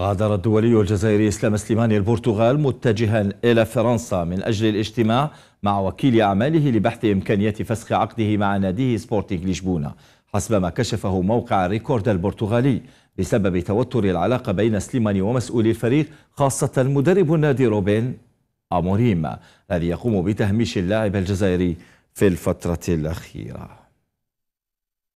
غادر الدولي الجزائري اسلام سليماني البرتغال متجها الى فرنسا من اجل الاجتماع مع وكيل اعماله لبحث امكانيه فسخ عقده مع ناديه سبورتينغ لشبونه حسب ما كشفه موقع ريكورد البرتغالي بسبب توتر العلاقه بين سليماني ومسؤولي الفريق خاصه مدرب النادي روبين اموريم الذي يقوم بتهميش اللاعب الجزائري في الفتره الاخيره